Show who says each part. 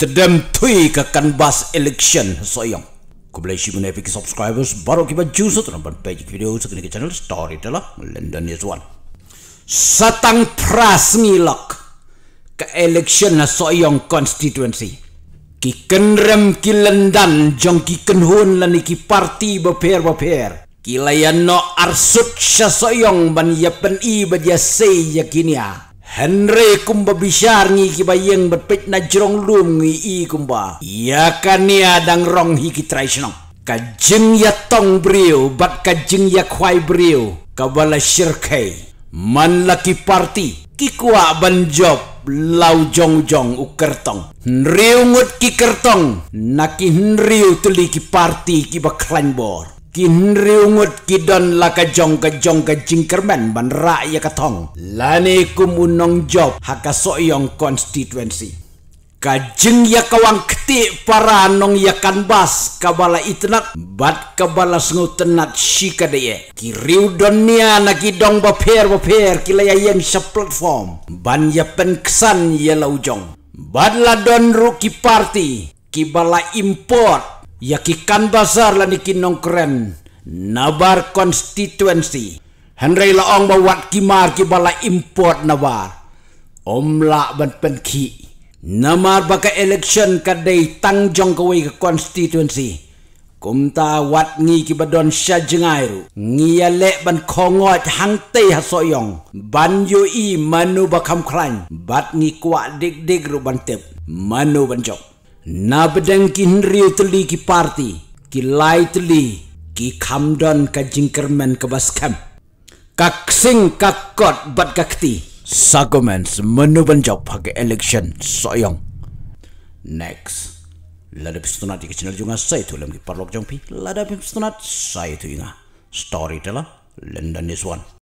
Speaker 1: terdempui ke kanvas election soyang. Kembali sih menepi ke subscribers baru kita jusut nampak page video sekarang ke channel story telah London is One. Satang pras milok ke election lah, soyang constituency. Kikan rem ki London jong kikan hun lan iki parti bepair bepair. Kilayan no arsuk sya Soyang ban yapen i ban yasei yakinia. Henry kumba bisar ngi ki bayang berpit na jerong lum ngi i kumba. Ya kan ni adang rong hi ki traisnong. Kajeng ya tong brio bat kajeng ya kway brio. Kabala syirkei. Man laki parti. Ki kuwa ban job. Lau jong jong u kertong. Henry ngut ki kertong. Naki henry tuli ki parti ki baklan Kinri ungut kidon la ka jong ka jong ka jingkerman ban ya ka tong. Lani kum unong job haka so yong constituency. Ka jing ya kawang keti para nong ya kan bas kabala itnat bat kabala sengu tenat shika deye. Ki riu donia na kidong bapher bapher kila ya yang sa platform. Ban ya pen kesan ya la ujong. Bad la don ruki party. Kibala import yakikan bazar la nikin nongkren nabar constituency Henry la ong bawat kimar ki bala import nabar omla ban pen ki namar baka election kadai tangjong jong ke constituency kumta wat ngi ki badon sya jengai ngi ale ya ban kongot hang hasoyong ban yo i manu bakam krain bat ngi kwa dik dik ru ban tep manu ban jong Nabdang ki nriu tuli ki parti, ki lai tuli, ki kamdon ka jingkerman ka baskam. Kaksing kakot bat kakti. Sagomens menuban jawab pakai election soyong. Next. Lada pistunat di kecil juga saya tu lem ki parlok jongpi. Lada pistunat saya tu inga. Story telah. London is one.